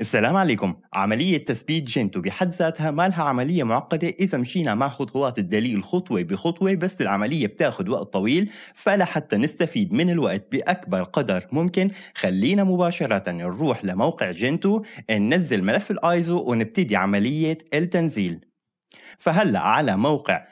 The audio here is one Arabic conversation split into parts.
السلام عليكم عملية تثبيت جنتو بحد ذاتها ما لها عملية معقدة إذا مشينا مع خطوات الدليل خطوة بخطوة بس العملية بتاخد وقت طويل فلحتى نستفيد من الوقت بأكبر قدر ممكن خلينا مباشرة نروح لموقع جنتو ننزل ملف الآيزو ونبتدي عملية التنزيل فهلا على موقع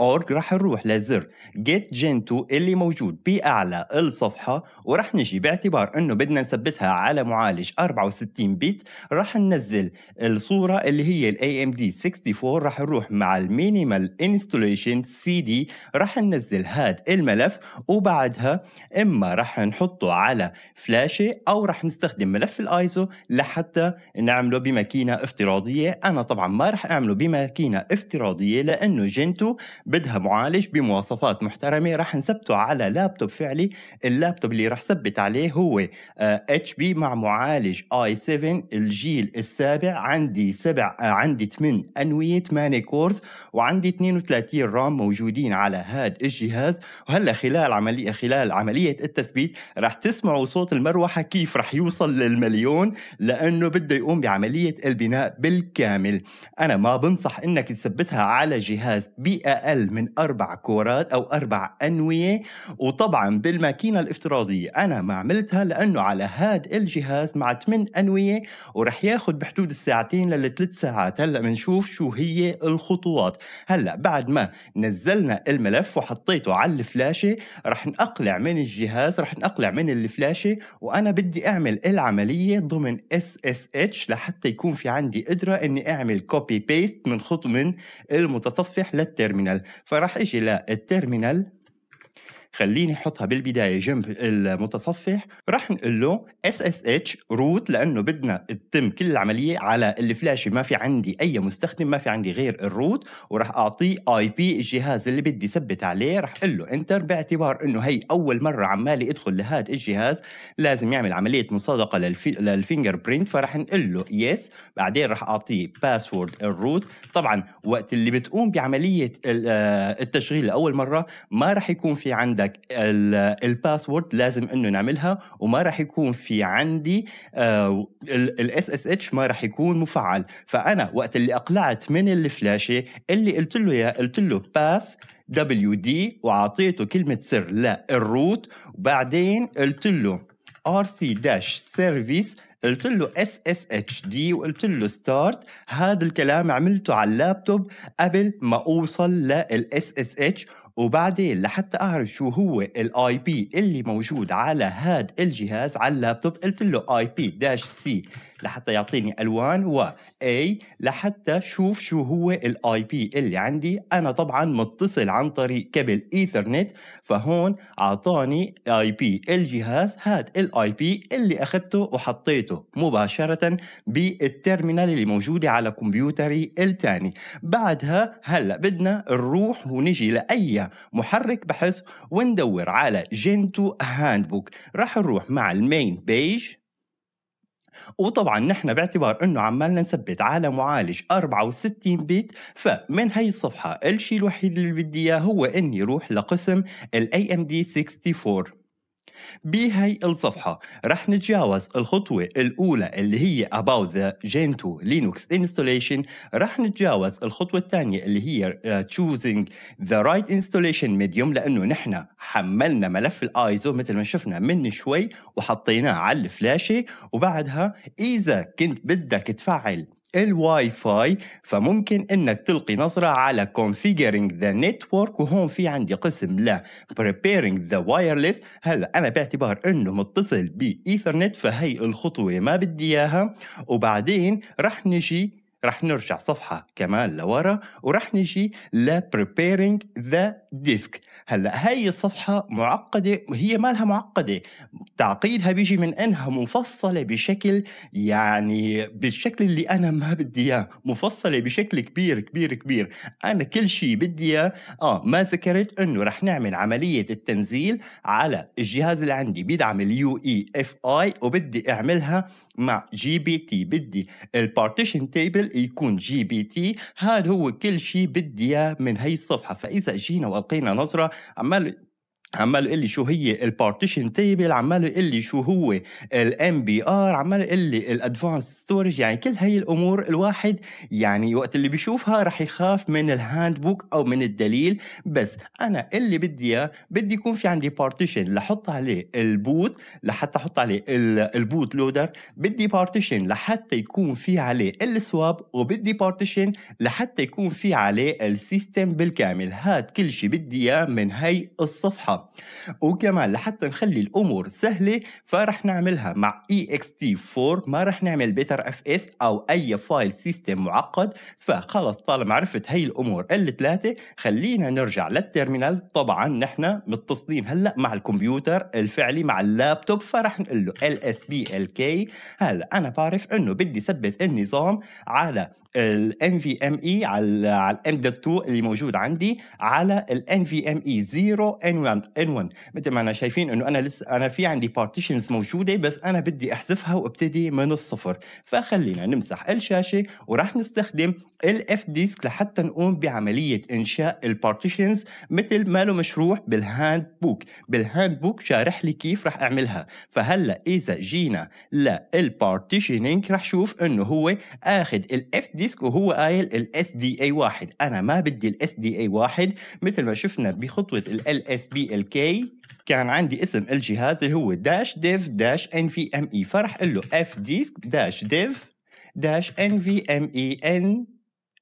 اورج رح نروح لزر get جينتو اللي موجود باعلى الصفحه ورح نجي باعتبار انه بدنا نثبتها على معالج 64 بت رح ننزل الصوره اللي هي الاي ام دي 64 رح نروح مع المينيمال انستوليشن سي دي رح ننزل هاد الملف وبعدها اما رح نحطه على فلاشه او رح نستخدم ملف الايزو لحتى نعمله بماكينه افتراضيه انا طبعا ما رح اعمله بماكينه سكينة افتراضية لأنه جنتو بدها معالج بمواصفات محترمة رح نثبته على لابتوب فعلي اللابتوب اللي رح ثبت عليه هو اتش آه، بي مع معالج اي 7 الجيل السابع عندي سبع آه، عندي 8 أنوية 8 كورز وعندي 32 رام موجودين على هاد الجهاز وهلا خلال عملية خلال عملية التثبيت رح تسمعوا صوت المروحة كيف رح يوصل للمليون لأنه بده يقوم بعملية البناء بالكامل أنا ما بنصح انك تثبتها على جهاز باقل من اربع كورات او اربع انويه وطبعا بالماكينه الافتراضيه انا ما عملتها لانه على هذا الجهاز مع 8 انويه ورح ياخذ بحدود الساعتين للثلاث ساعات هلا بنشوف شو هي الخطوات هلا بعد ما نزلنا الملف وحطيته على الفلاشه رح نقلع من الجهاز رح نقلع من الفلاشه وانا بدي اعمل العمليه ضمن اس اس اتش لحتى يكون في عندي قدره اني اعمل كوبي بيست من خطوات تخطط من المتصفح للتيرمينال فراح اجي للتيرمينال خليني احطها بالبدايه جنب المتصفح راح نقول له اس اس اتش روت لانه بدنا تتم كل العمليه على الفلاشي ما في عندي اي مستخدم ما في عندي غير الروت وراح اعطيه اي بي الجهاز اللي بدي ثبت عليه راح اقول له انتر باعتبار انه هي اول مره عمالي ادخل لهذا الجهاز لازم يعمل عمليه مصادقه للفي... للفينجر برينت فراح نقول له يس بعدين راح اعطيه باسورد الروت طبعا وقت اللي بتقوم بعمليه التشغيل لاول مره ما راح يكون في عندك لك الباسورد لازم انه نعملها وما راح يكون في عندي الاس اس اتش ما راح يكون مفعل فانا وقت اللي اقلعت من الفلاشه اللي قلت له يا قلت له باس دبليو دي وعطيته كلمه سر للروت وبعدين قلت له ار سي داش سيرفيس قلت له اس اس اتش دي وقلت له ستارت هذا الكلام عملته على اللابتوب قبل ما اوصل للاس اس اتش وبعدين لحتى اعرف شو هو الاي بي اللي موجود على هاد الجهاز على اللابتوب قلت له اي بي داش سي لحتى يعطيني الوان و اي لحتى شوف شو هو الاي بي اللي عندي انا طبعا متصل عن طريق كابل ايثرنت فهون اعطاني اي بي الجهاز هاد الاي بي اللي اخذته وحطيته مباشره بالتيرمينال اللي موجوده على كمبيوتري الثاني بعدها هلا بدنا نروح ونجي لاي محرك بحث وندور على جنتو هاند بوك راح نروح مع المين بيج وطبعا نحن باعتبار انه عمالنا نثبت على معالج 64 بيت فمن هي الصفحه الشيء الوحيد اللي بدي اياه هو اني روح لقسم الاي ام دي 64 بهي الصفحة رح نتجاوز الخطوة الأولى اللي هي about the Gentoo Linux installation رح نتجاوز الخطوة الثانية اللي هي آه, choosing the right installation medium لأنه نحن حملنا ملف الايزو مثل ما شفنا من شوي وحطيناه على الفلاشة وبعدها إذا كنت بدك تفعل الواي فاي فممكن انك تلقي نظرة على configuring the network وهون في عندي قسم ل preparing the wireless هلا انا باعتبار انه متصل بايثرنت فهي الخطوة ما بدي اياها وبعدين رح نجي رح نرجع صفحة كمان لورا ورح نجي ل preparing the disk هلا هاي الصفحة معقدة وهي مالها معقدة تعقيدها بيجي من انها مفصلة بشكل يعني بالشكل اللي انا ما بدي اياه مفصلة بشكل كبير كبير كبير انا كل شيء بدي اياه اه ما ذكرت انه رح نعمل عملية التنزيل على الجهاز اللي عندي بيدعم اليو اي اف اي وبدي اعملها مع جي بي تي بدي البارتيشن تيبل يكون جي بي تي هذا هو كل شيء بدي اياه من هي الصفحه فاذا جينا والقينا نظره عمال عمال يقول لي شو هي البارتيشن تيبل عمال يقول لي شو هو الام بي ار عمال يقول لي الادفانس ستورج يعني كل هاي الامور الواحد يعني وقت اللي بيشوفها رح يخاف من الهاند بوك او من الدليل بس انا اللي بدي اياه بدي يكون في عندي بارتيشن لحط عليه البوت لحتى احط عليه البوت لودر بدي بارتيشن لحتى يكون في عليه السواب وبدي بارتيشن لحتى يكون في عليه السيستم بالكامل هاد كل شيء بدي اياه من هاي الصفحه وكمان لحتى نخلي الامور سهله فرح نعملها مع اي اكس تي 4 ما رح نعمل بيتر اف اس او اي فايل سيستم معقد فخلص طالما عرفت هي الامور الثلاثه خلينا نرجع للترمينال طبعا نحن متصلين هلا مع الكمبيوتر الفعلي مع اللابتوب فرح نقول له ال اس بي ال كي هلا انا بعرف انه بدي ثبت النظام على الام في ام اي على على الام دوت 2 اللي موجود عندي على الام في ام اي 0 ان 1 ان 1 مثل ما انا شايفين انه انا لسه انا في عندي بارتيشنز موجوده بس انا بدي احذفها وابتدي من الصفر فخلينا نمسح الشاشه وراح نستخدم الاف ديسك لحتى نقوم بعمليه انشاء البارتيشنز مثل ما له مشروح بالهاند بوك بالهاند بوك شارح لي كيف راح اعملها فهلا اذا جينا للبارتيشنينج راح شوف انه هو اخذ الاف ديسك ديسك وهو قايل الاس دي اي واحد انا ما بدي الاس دي اي واحد مثل ما شفنا بخطوه ال اس بي ال كي كان عندي اسم الجهاز اللي هو داش ديف داش ان في ام اي فرح له اف ديسك داش ديف داش ان في ام اي ان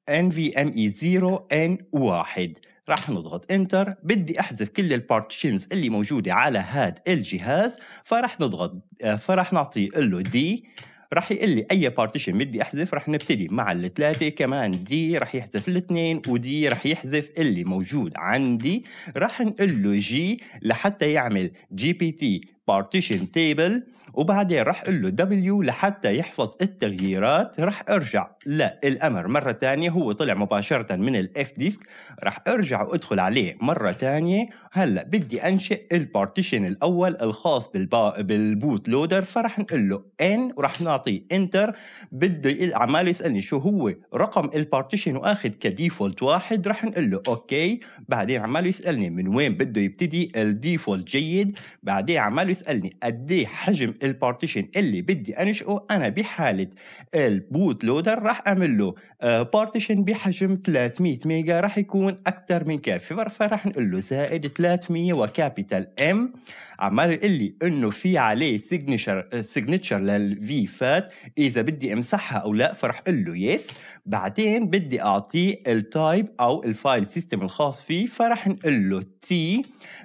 ان في ام اي 0 ان 1 راح نضغط انتر بدي احذف كل البارتيشنز اللي موجوده على هاد الجهاز فراح نضغط آه، فراح نعطيه له دي راح يقول لي اي بارتيشن بدي احذف راح نبتدي مع الثلاثه كمان دي راح يحذف الاثنين ودي راح يحذف اللي موجود عندي راح نقول له جي لحتى يعمل جي بي تي بارتيشن تيبل وبعدين راح اقول له دبليو لحتى يحفظ التغييرات راح ارجع للامر مره ثانيه هو طلع مباشره من الاف ديسك راح ارجع وادخل عليه مره ثانيه هلا بدي انشئ البارتيشن الاول الخاص بالبا... بالبوت لودر فراح نقول له ان وراح نعطيه انتر بده عمال يسالني شو هو رقم البارتيشن واخذ كديفولت واحد راح نقول له اوكي بعدين عمال يسالني من وين بده يبتدي الديفولت جيد بعدين عمال يسالني قد ايه حجم البارتيشن اللي بدي انشئه انا بحاله البوت لودر راح اعمل له آه، بارتيشن بحجم 300 ميجا راح يكون اكثر من كافي فراح نقول له زائد 300 وكابيتال ام عمال يقول لي انه في عليه سيجنتشر سيجنتشر للفي فات اذا بدي امسحها او لا فراح اقول له يس yes. بعدين بدي اعطيه التايب او الفايل سيستم الخاص فيه فرح نقول له تي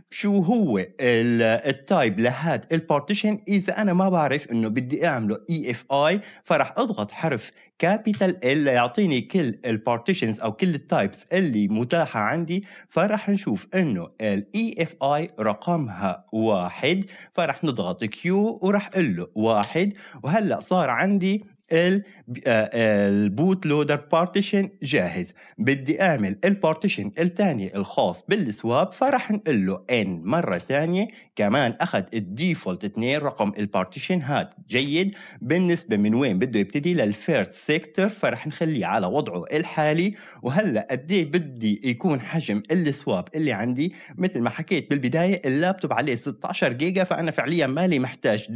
شو هو التايب لهذا البارتيشن اذا انا ما بعرف انه بدي اعمله اي اف اي فرح اضغط حرف كابيتال ال ليعطيني كل البارتيشنز او كل التايبس اللي متاحه عندي فرح نشوف انه الاي اف e اي رقمها واحد فرح نضغط كيو وراح اقول له واحد وهلا صار عندي آه، آه، البوت لودر بارتيشن جاهز بدي اعمل البارتيشن الثاني الخاص بالسواب فرح نقول له ان مره ثانيه كمان اخذ الديفولت 2 رقم البارتيشن هات جيد بالنسبه من وين بده يبتدي للفيرست سيكتور فرح نخليه على وضعه الحالي وهلا قد ايه بدي يكون حجم السواب اللي عندي مثل ما حكيت بالبدايه اللابتوب عليه 16 جيجا فانا فعليا مالي محتاج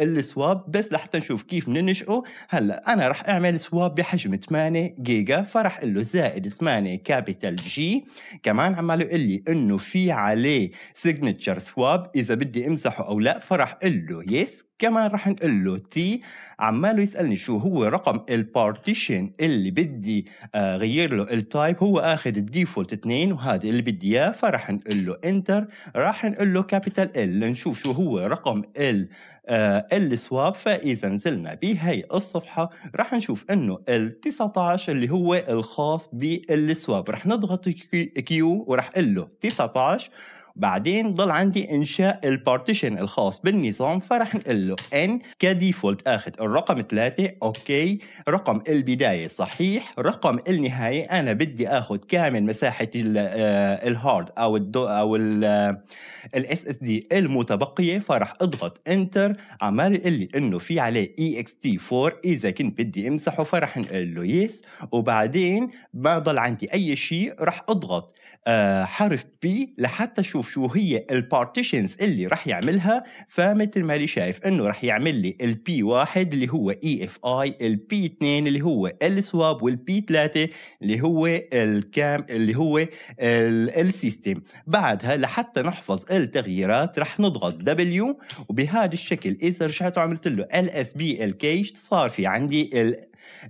للسواب بس لحتى نشوف كيف ننشئه هلا انا راح اعمل سواب بحجم 8 جيجا فراح اقول له زائد 8 كابيتال جي كمان عمال يقول لي انه في عليه سيجنتشر سواب اذا بدي امسحه او لا فراح اقول له يس كمان رح نقول له تي عماله يسالني شو هو رقم البارتيشن اللي بدي آه، غير له التايب هو اخذ الديفولت 2 وهذا اللي بدي اياه فرح نقول له انتر راح نقول له كابيتال ال لنشوف شو هو رقم ال آه، ال سواب فاذا نزلنا بهي الصفحه راح نشوف انه ال 19 اللي هو الخاص بالسواب راح نضغط كيو وراح اقول له 19 بعدين ضل عندي انشاء البارتيشن الخاص بالنظام فرح نقول له ان كديفولت اخذ الرقم 3 اوكي رقم البدايه صحيح رقم النهايه انا بدي اخذ كامل مساحه الهارد آه، او الدو او الاس اس دي المتبقيه فراح اضغط انتر عمال يقول لي انه في عليه اي اكس تي 4 اذا كنت بدي امسحه فراح نقول له يس وبعدين ما ضل عندي اي شيء راح اضغط آه، حرف بي لحتى اشوف شو هي البارتيشنز اللي راح يعملها فمثل ما لي شايف انه راح يعمل لي البي واحد اللي هو اي اف اي البي 2 اللي هو السواب والبي 3 اللي هو الكام اللي هو السيستم بعدها لحتى نحفظ التغييرات راح نضغط دبليو وبهذا الشكل اذا رجعت وعملت له ال اس بي الكيش صار في عندي ال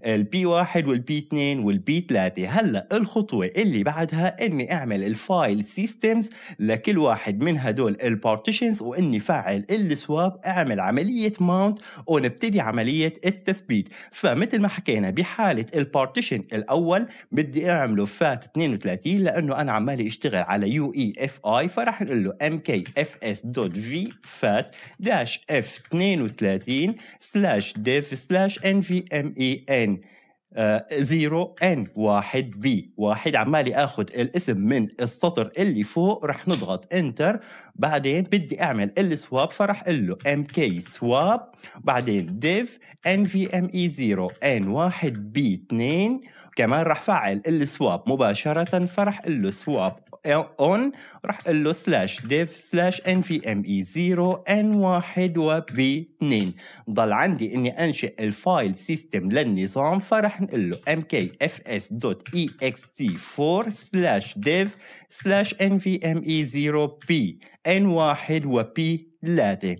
البي واحد والبي اثنين والبي ثلاثة هلا الخطوة اللي بعدها اني اعمل الفايل سيستمز لكل واحد من هدول البارتيشنز واني فعل السواب اعمل عملية ماونت ونبتدي عملية التثبيت فمثل ما حكينا بحالة البارتيشن الاول بدي اعمله فات 32 لانه انا عمالي اشتغل على يو اي اف اي فرح نقول له ام كي اف اس دوت في فات داش اف 32 سلاش ديف سلاش ان في ام اي ان آه، زيرو ان واحد بي واحد عمالي اخذ الاسم من السطر اللي فوق رح نضغط انتر بعدين بدي اعمل السواب فرح اقول له ام كي سواب بعدين ديف ان في ام اي زيرو ان واحد بي اثنين كمان رح فعل السواب مباشره فرح قل له سواب اون راح قل له سلاش ديف سلاش ان في ام اي 0 ان 1 و بي 2 ضل عندي اني انشئ الفايل سيستم للنظام فرح نقول له mkfs.ext4 سلاش ديف سلاش ان في ام اي 0 بي ان واحد وبي 3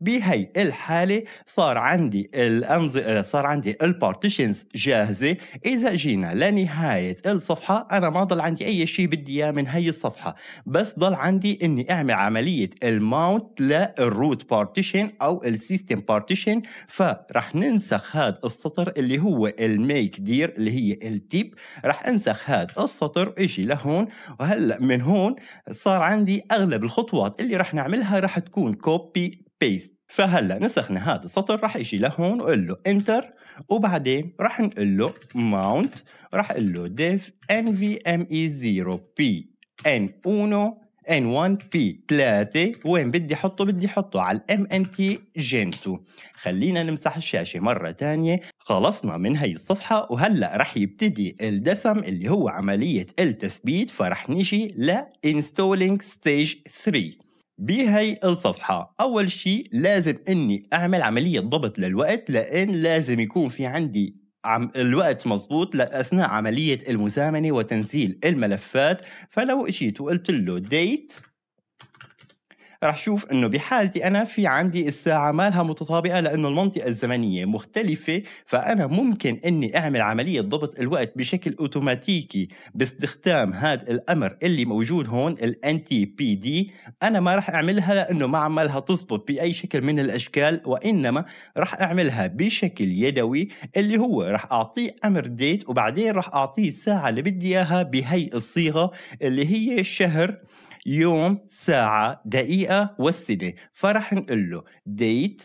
بهي الحالة صار عندي الأنز... صار عندي البارتيشنز جاهزة إذا جينا لنهاية الصفحة أنا ما ضل عندي أي شيء بدي إياه من هي الصفحة بس ضل عندي إني أعمل عملية الماونت للروت بارتيشن أو السيستم بارتيشن فرح ننسخ هذا السطر اللي هو الميك دير اللي هي التيب رح انسخ هذا السطر اجي لهون وهلا من هون صار عندي اغلب الخطوات الخطوات اللي رح نعملها رح تكون كوبي بيست فهلا نسخنا هذا السطر رح اجي لهون واقول له انتر وبعدين رح نقول له ماونت رح نقول له div nvme0 بي ان 1 ان 1 بي 3 وين بدي احطه بدي احطه على الام ان تي جين 2 خلينا نمسح الشاشه مره ثانيه خلصنا من هي الصفحه وهلا رح يبتدي الدسم اللي هو عمليه التثبيت فرح نيجي لانستولينج ستيج 3 بهي الصفحة أول شيء لازم أني أعمل عملية ضبط للوقت لأن لازم يكون في عندي عم الوقت مضبوط اثناء عمليه المزامنه وتنزيل الملفات فلو اجيت وقلت له date رح شوف انه بحالتي انا في عندي الساعه مالها متطابقه لانه المنطقه الزمنيه مختلفه فانا ممكن اني اعمل عمليه ضبط الوقت بشكل اوتوماتيكي باستخدام هذا الامر اللي موجود هون ال NTPD انا ما رح اعملها لانه ما عمالها تزبط باي شكل من الاشكال وانما رح اعملها بشكل يدوي اللي هو رح اعطيه امر ديت وبعدين رح اعطيه الساعه اللي بدي اياها بهي الصيغه اللي هي الشهر يوم ساعة دقيقة والسنة فرح نقول له date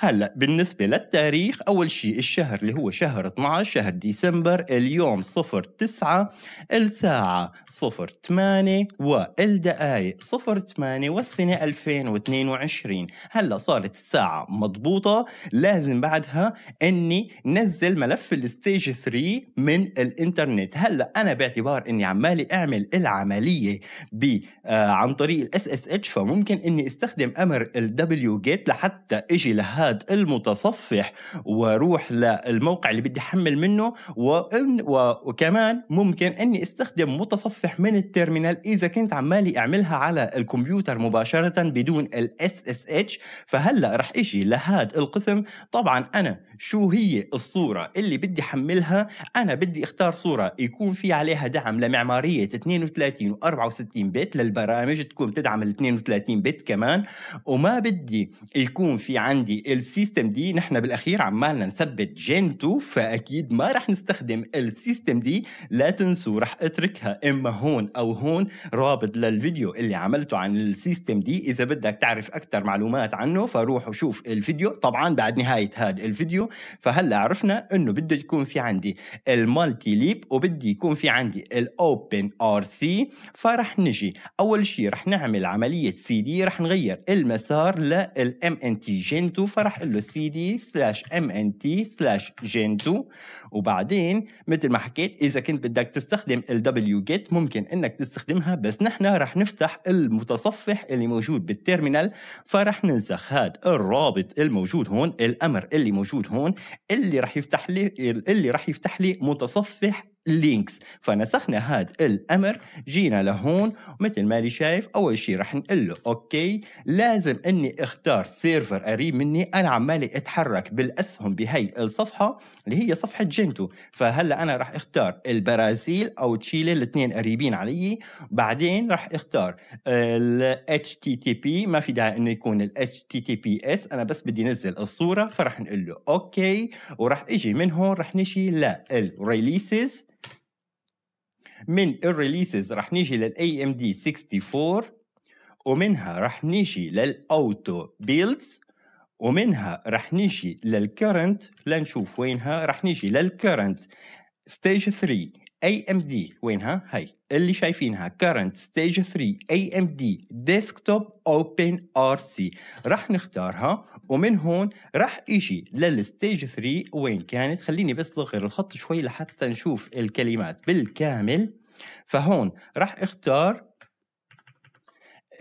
هلا بالنسبه للتاريخ اول شيء الشهر اللي هو شهر 12 شهر ديسمبر اليوم 0 9 الساعه 0 8 والدقائق 0 8 والسنه 2022 هلا صارت الساعه مضبوطه لازم بعدها اني نزل ملف الستيج 3 من الانترنت هلا انا باعتبار اني عمالي اعمل العمليه ب آه عن طريق الاس اس اتش فممكن اني استخدم امر الدبليو جيت لحتى اجي لهذا العناد المتصفح واروح للموقع اللي بدي احمل منه وكمان ممكن اني استخدم متصفح من التيرمينال اذا كنت عمالي اعملها على الكمبيوتر مباشره بدون الاس اس اتش فهلا رح اجي لهذا القسم طبعا انا شو هي الصوره اللي بدي احملها انا بدي اختار صوره يكون في عليها دعم لمعماريه 32 و 64 بت للبرامج تكون تدعم ال 32 بت كمان وما بدي يكون في عندي السيستم دي نحن بالاخير عمالنا نثبت جين 2 فاكيد ما رح نستخدم السيستم دي لا تنسوا رح اتركها اما هون او هون رابط للفيديو اللي عملته عن السيستم دي اذا بدك تعرف اكثر معلومات عنه فروح وشوف الفيديو طبعا بعد نهايه هذا الفيديو فهلا عرفنا انه بده يكون في عندي المالتي ليب وبدي يكون في عندي الاوبن ار سي فرح نجي اول شيء رح نعمل عمليه سي دي رح نغير المسار للام ان تي جين 2 فرح راح اقول له cd سلاش mnt سلاش جين 2 وبعدين مثل ما حكيت اذا كنت بدك تستخدم ال w ممكن انك تستخدمها بس نحن راح نفتح المتصفح اللي موجود بالتيرمينال فراح ننسخ هذا الرابط الموجود هون الامر اللي موجود هون اللي راح يفتح لي اللي راح يفتح لي متصفح لينكس فنسخنا هذا الامر جينا لهون مثل ما لي شايف اول شيء راح نقول له اوكي لازم اني اختار سيرفر قريب مني انا عمالي اتحرك بالاسهم بهي الصفحه اللي هي صفحه جنتو فهلا انا راح اختار البرازيل او تشيلي الاثنين قريبين علي بعدين راح اختار ال HTTP ما في داعي انه يكون ال HTTPS انا بس بدي انزل الصوره فراح نقول له اوكي وراح اجي من هون راح نشي للريليسز من الريليسز رح نيجي للاي ام دي 64 ومنها رح نيجي للاوتو بيلدز ومنها رح نيجي للكرنت لنشوف وينها رح نيجي للكرنت ستيج 3 اي ام دي وينها هاي اللي شايفينها current stage 3 اي ام دي desktop open rc راح نختارها ومن هون راح اجي للستيج 3 وين كانت خليني بس اصغر الخط شوي لحتى نشوف الكلمات بالكامل فهون راح اختار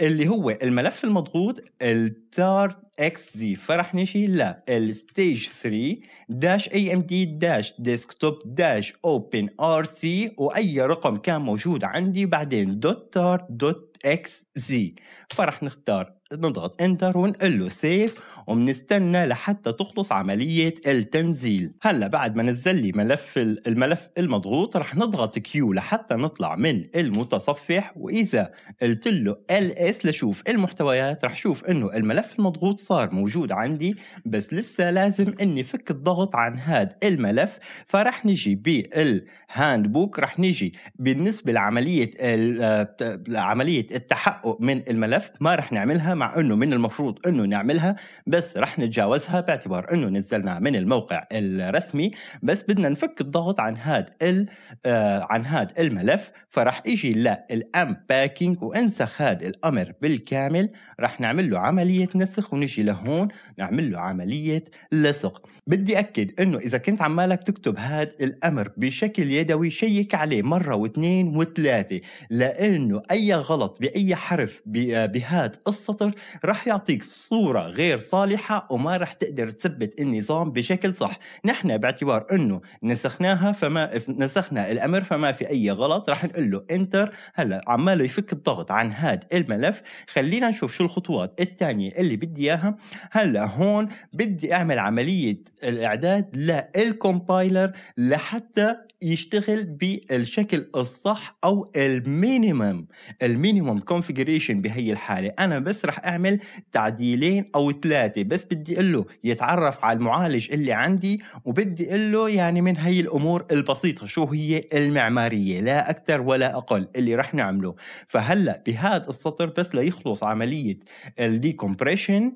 اللي هو الملف المضغوط التار اكس زي فرح نشي لا الستيج 3 داش اي ام دي داش ديسكتوب داش اوبن ار سي واي رقم كان موجود عندي بعدين دوت تار دوت اكس زي فرح نختار نضغط انتر ونقول له سيف وبنستنى لحتى تخلص عملية التنزيل هلا بعد ما نزل لي ملف الملف المضغوط رح نضغط كيو لحتى نطلع من المتصفح واذا قلت له ls لشوف المحتويات رح شوف انه الملف المضغوط صار موجود عندي بس لسه لازم اني فك الضغط عن هذا الملف فرح نجي بالهاند بوك رح نجي بالنسبة لعملية آه، عملية التحقق من الملف ما رح نعملها مع انه من المفروض انه نعملها بس بس رح نتجاوزها باعتبار انه نزلناها من الموقع الرسمي بس بدنا نفك الضغط عن هاد ال آه عن هاد الملف فرح يجي للام باكينج وانسخ هاد الامر بالكامل رح نعمل له عمليه نسخ ونجي لهون نعمل له عمليه لصق بدي اكد انه اذا كنت عمالك تكتب هاد الامر بشكل يدوي شيك عليه مره واثنين وثلاثه لانه اي غلط باي حرف آه، بهاد السطر رح يعطيك صوره غير صالحه صالحة وما رح تقدر تثبت النظام بشكل صح نحن باعتبار أنه نسخناها فما نسخنا الأمر فما في أي غلط رح نقول له انتر هلا عماله يفك الضغط عن هاد الملف خلينا نشوف شو الخطوات الثانية اللي بدي إياها هلا هون بدي أعمل عملية الإعداد للكومبايلر لحتى يشتغل بالشكل الصح او المينيمم المينيمم كونفيجريشن بهي الحاله انا بس رح اعمل تعديلين او ثلاثه بس بدي اقول له يتعرف على المعالج اللي عندي وبدي اقول له يعني من هي الامور البسيطه شو هي المعماريه لا اكثر ولا اقل اللي رح نعمله فهلا بهذا السطر بس ليخلص عمليه الديكومبريشن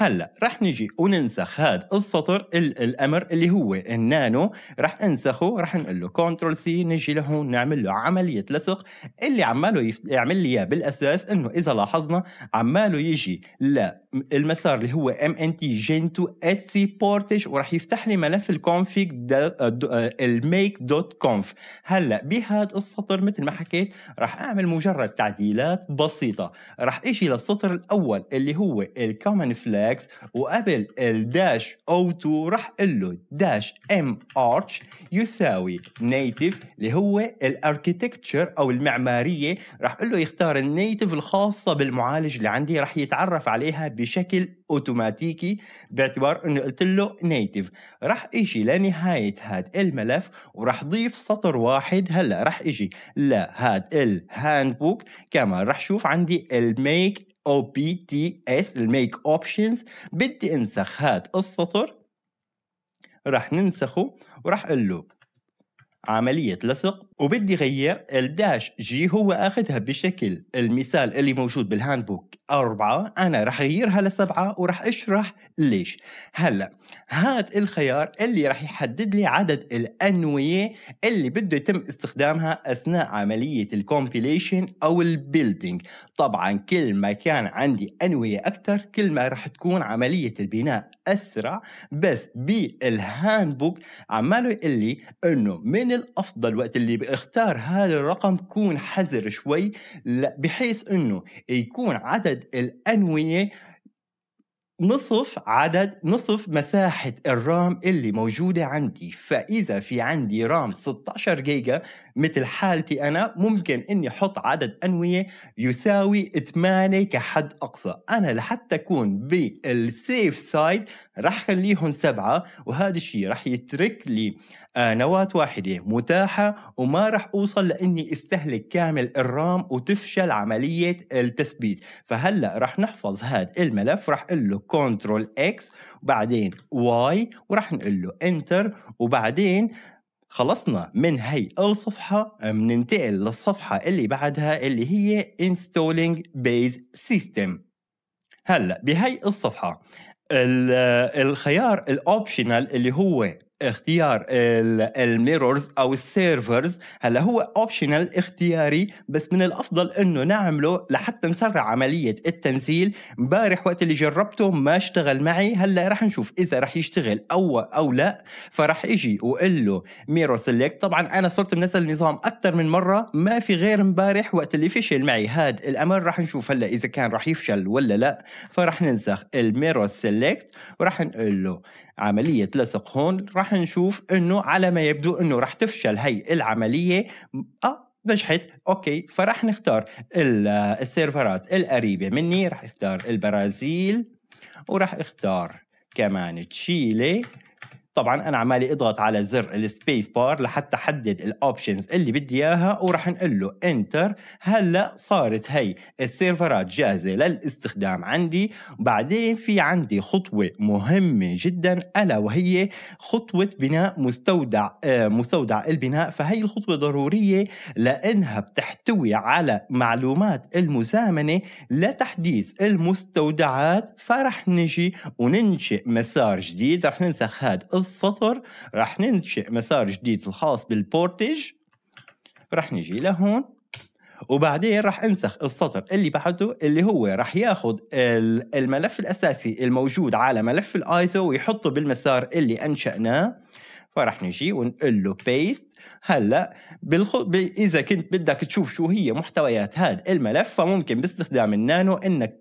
هلا رح نجي وننسخ هذا السطر ال الامر اللي هو النانو رح انسخه رح نقول له كنترول سي نجي لهون نعمل له عمليه لصق اللي عماله يف... يعمل لي اياه بالاساس انه اذا لاحظنا عماله يجي للمسار اللي هو ام ان تي جين تو اتسي بورتج ورح يفتح لي ملف الكونفيج الميك دوت كونف هلا بهذا السطر مثل ما حكيت رح اعمل مجرد تعديلات بسيطه رح اجي للسطر الاول اللي هو الكومن فلاج اكس وقبل الداش او 2 راح اقول له داش ام ارش يساوي نيتف اللي هو الاركيتكتشر او المعماريه راح اقول له يختار النيتف الخاصه بالمعالج اللي عندي راح يتعرف عليها بشكل اوتوماتيكي باعتبار انه قلت له نيتف راح اجي لنهايه هاد الملف وراح ضيف سطر واحد هلا راح اجي لهاد الهاند بوك كمان راح شوف عندي الميك او بي تي اس الميك اوبشنز بدي انسخ هاد السطر راح ننسخه وراح اقول له عملية لصق وبدي غير الداش جي هو اخذها بشكل المثال اللي موجود بالهاندبوك أربعة أنا رح أغيرها لسبعة ورح أشرح ليش هلأ هات الخيار اللي رح يحدد لي عدد الأنوية اللي بده يتم استخدامها أثناء عملية الكومبيليشن أو البيلدينج طبعا كل ما كان عندي أنوية أكثر كل ما رح تكون عملية البناء اسرع بس بالهاند بوك عماله يقول لي انه من الافضل وقت اللي بختار هذا الرقم كون حذر شوي بحيث انه يكون عدد الانويه نصف عدد نصف مساحة الرام اللي موجودة عندي فإذا في عندي رام 16 جيجا مثل حالتي أنا ممكن أني أحط عدد أنوية يساوي 8 كحد أقصى أنا لحتى أكون بالسيف سايد رح خليهم سبعة وهذا الشيء رح يترك لي آه، نواة واحدة متاحة وما رح أوصل لأني استهلك كامل الرام وتفشل عملية التثبيت فهلأ رح نحفظ هذا الملف رح أقول له كونترول اكس وبعدين واي ورح نقول له انتر وبعدين خلصنا من هي الصفحة بننتقل للصفحة اللي بعدها اللي هي installing base system هلا بهي الصفحة الخيار الاوبشنال اللي هو اختيار الميرورز او السيرفرز هلا هو اوبشنال اختياري بس من الافضل انه نعمله لحتى نسرع عمليه التنزيل امبارح وقت اللي جربته ما اشتغل معي هلا رح نشوف اذا رح يشتغل او او لا فرح اجي واقول له ميرور سيلكت طبعا انا صرت منزل نظام اكثر من مره ما في غير امبارح وقت اللي فشل معي هاد الامر رح نشوف هلا اذا كان رح يفشل ولا لا فرح ننسخ الميرور سيلكت ورح نقول له عمليه لصق هون راح نشوف انه على ما يبدو انه راح تفشل هي العمليه اه نجحت اوكي فراح نختار السيرفرات القريبه مني راح اختار البرازيل وراح اختار كمان تشيلي طبعا انا عمالي اضغط على زر السبيس بار لحتى احدد الاوبشنز اللي بدي اياها وراح نقول له انتر هلا صارت هي السيرفرات جاهزه للاستخدام عندي بعدين في عندي خطوه مهمه جدا الا وهي خطوه بناء مستودع آه، مستودع البناء فهي الخطوه ضروريه لانها بتحتوي على معلومات المزامنه لتحديث المستودعات فرح نجي وننشئ مسار جديد رح ننسخ هذا السطر رح ننشئ مسار جديد الخاص بالبورتج رح نجي لهون وبعدين رح انسخ السطر اللي بعده اللي هو رح ياخذ الملف الاساسي الموجود على ملف الايزو ويحطه بالمسار اللي انشأناه فرح نجي ونقول له بيست هلا بالخ... ب... اذا كنت بدك تشوف شو هي محتويات هذا الملف فممكن باستخدام النانو انك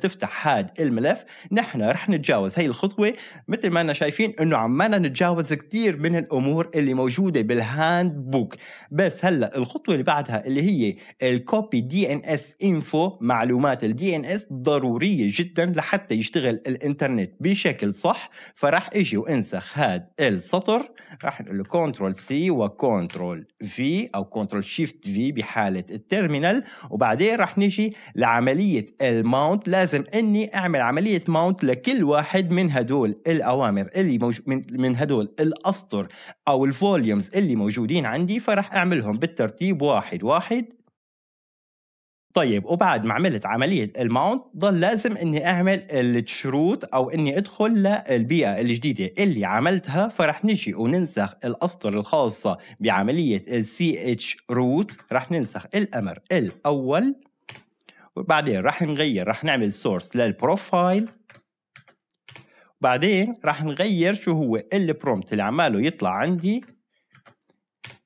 تفتح هذا الملف نحن رح نتجاوز هي الخطوه مثل ما انا شايفين انه عمالنا نتجاوز كثير من الامور اللي موجوده بالهاند بوك بس هلا الخطوه اللي بعدها اللي هي الكوبي دي ان اس انفو معلومات الدي ان اس ضروريه جدا لحتى يشتغل الانترنت بشكل صح فراح اجي وانسخ هذا السطر راح نقول له كنترول سي وكنترول كنترول في او كنترول شيفت في بحاله التيرمينال وبعدين رح نجي لعمليه الماونت لازم اني اعمل عمليه ماونت لكل واحد من هدول الاوامر اللي موج... من, من هدول الاسطر او الفوليومز اللي موجودين عندي فرح اعملهم بالترتيب واحد واحد طيب وبعد ما عملت عمليه الماونت ضل لازم اني اعمل الشروط او اني ادخل للبيئه الجديده اللي عملتها فرح نجي وننسخ الاسطر الخاصه بعمليه ال CH root رح ننسخ الامر الاول وبعدين رح نغير رح نعمل سورس للبروفايل بعدين راح نغير شو هو البرومت اللي عماله يطلع عندي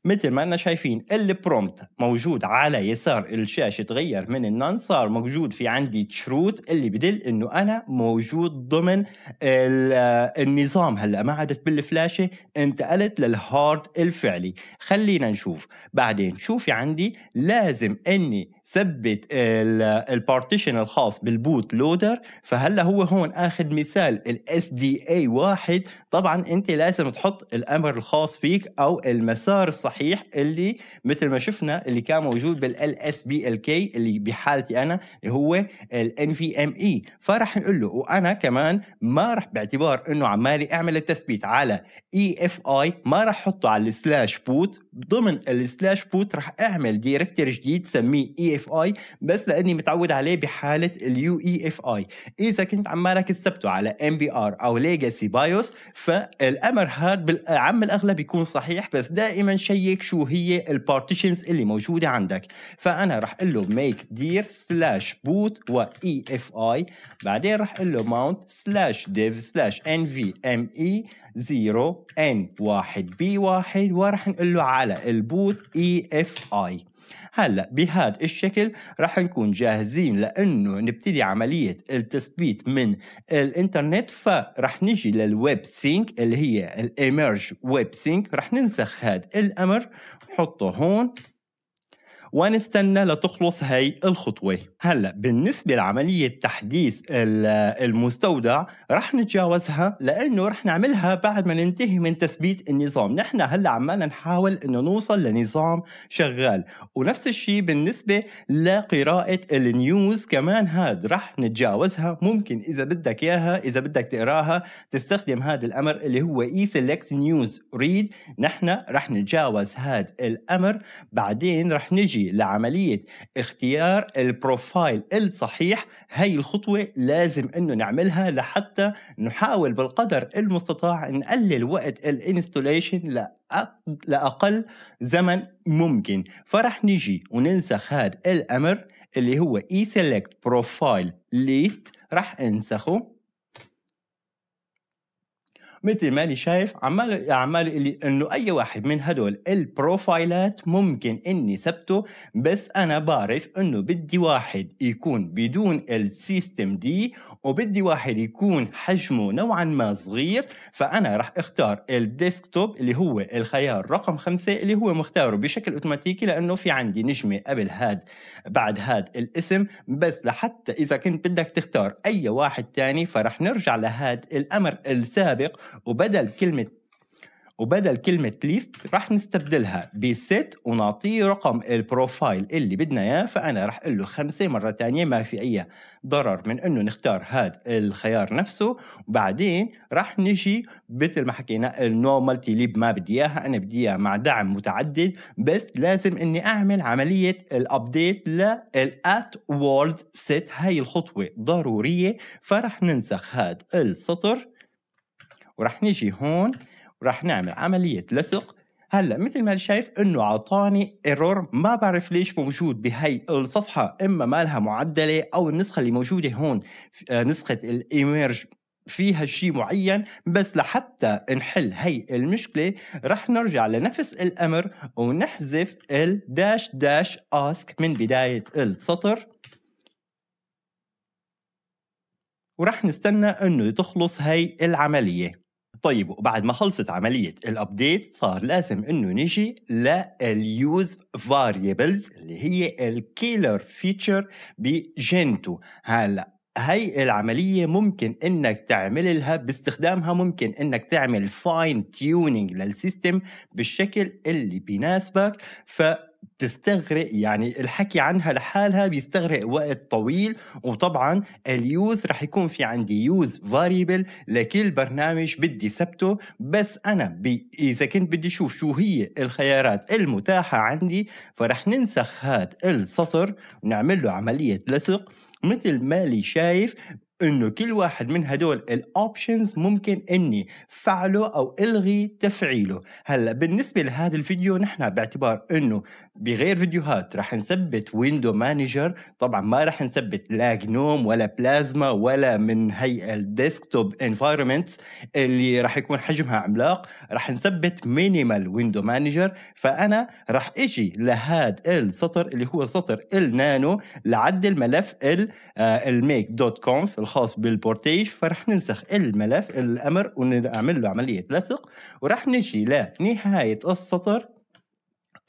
مثل ما انا شايفين البرومت موجود على يسار الشاشه تغير من النان صار موجود في عندي تشروت اللي بدل انه انا موجود ضمن آه، النظام هلا ما عادت بالفلاشه انتقلت للهارد الفعلي خلينا نشوف بعدين شوفي عندي لازم اني ثبت البارتيشن الخاص بالبوت لودر فهلا هو هون اخذ مثال الاس دي اي واحد طبعا انت لازم تحط الامر الخاص فيك او المسار الصحيح اللي مثل ما شفنا اللي كان موجود بالال اس بي ال كي اللي بحالتي انا اللي هو الان في ام اي فراح نقول له وانا كمان ما راح باعتبار انه عمالي اعمل التثبيت على اي اف اي ما راح احطه على السلاش بوت ضمن السلاش بوت راح اعمل دايركتور جديد سميه اي e اف اي بس لاني متعود عليه بحاله اليو اي اف اي اذا كنت عمالك تثبته على ام بي ار او ليجاسي بايوس فالامر هذا بالعم الاغلب يكون صحيح بس دائما شيك شو هي البارتيشنز اللي موجوده عندك فانا راح اقول له ميك دير سلاش بوت و اي اف اي بعدين راح اقول له ماونت سلاش ديف سلاش ان في ام اي 0 ان 1 بي 1 وراح نقول له على البوت اي اف اي هلا بهذا الشكل رح نكون جاهزين لانه نبتدي عمليه التثبيت من الانترنت فراح نجي للويب سينك اللي هي الايمرج ويب سينك رح ننسخ هذا الامر نحطه هون ونستنى لتخلص هاي الخطوة هلأ بالنسبة لعملية تحديث المستودع رح نتجاوزها لأنه رح نعملها بعد ما ننتهي من تثبيت النظام نحن هلأ عمالنا نحاول أنه نوصل لنظام شغال ونفس الشيء بالنسبة لقراءة النيوز كمان هاد رح نتجاوزها ممكن إذا بدك إياها إذا بدك تقراها تستخدم هذا الأمر اللي هو إي سيلكت نيوز ريد نحن رح نتجاوز هذا الأمر بعدين رح نجي تيجي لعمليه اختيار البروفايل الصحيح هاي الخطوه لازم انه نعملها لحتى نحاول بالقدر المستطاع نقلل وقت الانستوليشن لاقل زمن ممكن فرح نيجي وننسخ هذا الامر اللي هو e-select profile list رح انسخه مثل ما شايف عمال عمال اللي انه اي واحد من هدول البروفايلات ممكن اني ثبته بس انا بعرف انه بدي واحد يكون بدون السيستم دي وبدي واحد يكون حجمه نوعا ما صغير فانا راح اختار الديسكتوب اللي هو الخيار رقم خمسة اللي هو مختاره بشكل اوتوماتيكي لانه في عندي نجمه قبل هاد بعد هاد الاسم بس لحتى إذا كنت بدك تختار أي واحد تاني فرح نرجع لهاد الأمر السابق وبدل كلمة وبدل كلمة ليست رح نستبدلها بست ونعطيه رقم البروفايل اللي بدنا اياه فأنا رح أقول له خمسة مرة تانية ما في أي ضرر من إنه نختار هاد الخيار نفسه وبعدين رح نجي مثل ما حكينا النو مالتي ليب ما بدي إياها أنا بدي إياها مع دعم متعدد بس لازم إني أعمل عملية الأبديت للأت وورد ست هاي الخطوة ضرورية فرح ننسخ هاد السطر ورح نجي هون راح نعمل عمليه لصق هلا مثل ما شايف انه اعطاني ايرور ما بعرف ليش موجود بهي الصفحه اما مالها معدله او النسخه اللي موجوده هون آه، نسخه الايميرج فيها شيء معين بس لحتى نحل هي المشكلة رح نرجع لنفس الأمر ونحذف الداش داش اسك من بداية السطر ورح نستنى انه تخلص هي العملية طيب وبعد ما خلصت عملية الابديت صار لازم انه نجي لليوز فاريبلز اللي هي الكيلر فيتشر بجنتو هلا هاي العملية ممكن انك تعمل لها باستخدامها ممكن انك تعمل فاين تيونينج للسيستم بالشكل اللي بيناسبك ف تستغرق يعني الحكي عنها لحالها بيستغرق وقت طويل وطبعا اليوز رح يكون في عندي يوز فاريبل لكل برنامج بدي ثبته بس انا بي اذا كنت بدي اشوف شو هي الخيارات المتاحه عندي فرح ننسخ هذا السطر ونعمل له عمليه لصق مثل ما لي شايف انه كل واحد من هدول الاوبشنز ممكن اني فعله او الغي تفعيله هلا بالنسبه لهذا الفيديو نحن باعتبار انه بغير فيديوهات رح نثبت ويندو مانجر طبعا ما رح نثبت لا جنوم ولا بلازما ولا من هي الديسكتوب انفايرمنت اللي رح يكون حجمها عملاق رح نثبت مينيمال ويندو مانجر فانا رح اجي لهاد السطر اللي هو سطر النانو لعدل ملف آه، الميك دوت كونف الخاص بالبورتيج فراح ننسخ الملف الامر ونعمل له عمليه لصق وراح نجي لنهايه السطر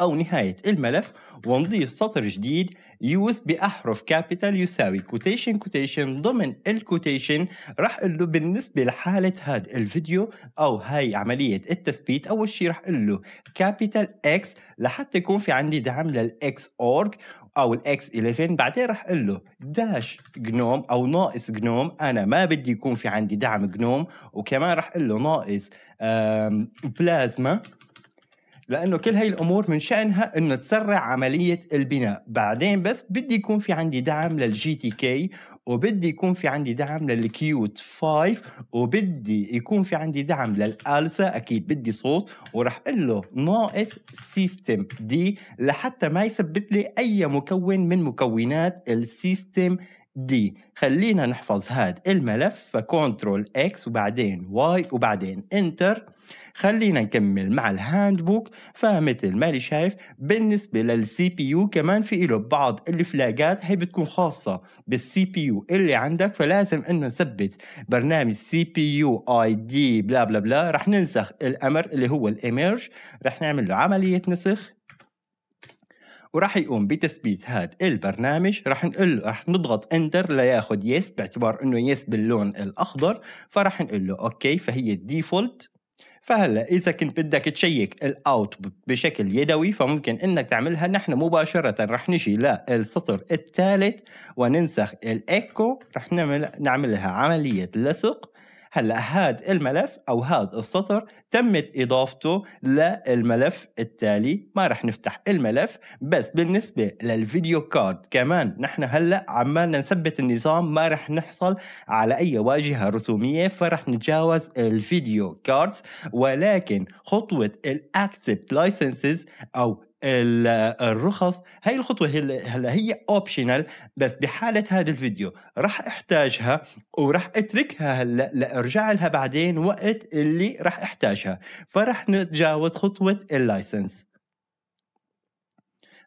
او نهايه الملف ونضيف سطر جديد يوز باحرف كابيتال يساوي كوتيشن كوتيشن ضمن الكوتيشن راح اقول له بالنسبه لحاله هذا الفيديو او هاي عمليه التثبيت اول شيء راح اقول له كابيتال اكس لحتى يكون في عندي دعم للاكس اورج او الاكس 11 بعدين راح اقول له داش جنوم او ناقص جنوم انا ما بدي يكون في عندي دعم جنوم وكمان راح اقول له ناقص بلازما لانه كل هاي الامور من شانها انه تسرع عمليه البناء بعدين بس بدي يكون في عندي دعم للجي تي كي وبدي يكون في عندي دعم للكيوت 5 وبدي يكون في عندي دعم للالسا اكيد بدي صوت وراح اقول له ناقص سيستم دي لحتى ما يثبت لي اي مكون من مكونات السيستم دي خلينا نحفظ هاد الملف فكنترول اكس وبعدين واي وبعدين انتر خلينا نكمل مع الهاند بوك فمثل ما شايف بالنسبة للسي بي يو كمان في له بعض الفلاجات هي بتكون خاصة بالسي بي يو اللي عندك فلازم انه نثبت برنامج سي بي يو اي دي بلا بلا بلا رح ننسخ الامر اللي هو الايميرج رح نعمل له عملية نسخ وراح يقوم بتثبيت هذا البرنامج راح نقول له راح نضغط انتر لياخذ يس باعتبار انه يس باللون الاخضر فراح نقول له اوكي فهي الديفولت فهلا اذا كنت بدك تشيك الاوتبوت بشكل يدوي فممكن انك تعملها نحن مباشره رح نجي للسطر الثالث وننسخ الايكو رح نعمل نعملها عمليه لصق هلا هاد الملف او هاد السطر تمت اضافته للملف التالي ما رح نفتح الملف بس بالنسبه للفيديو كارد كمان نحن هلا عمالنا نثبت النظام ما رح نحصل على اي واجهه رسوميه فرح نتجاوز الفيديو كاردز ولكن خطوه الاكسبت لايسنسز او الرخص هاي الخطوة هلا هي اوبشنال بس بحالة هذا الفيديو راح احتاجها وراح اتركها هلا لارجع لها بعدين وقت اللي راح احتاجها فراح نتجاوز خطوة اللايسنس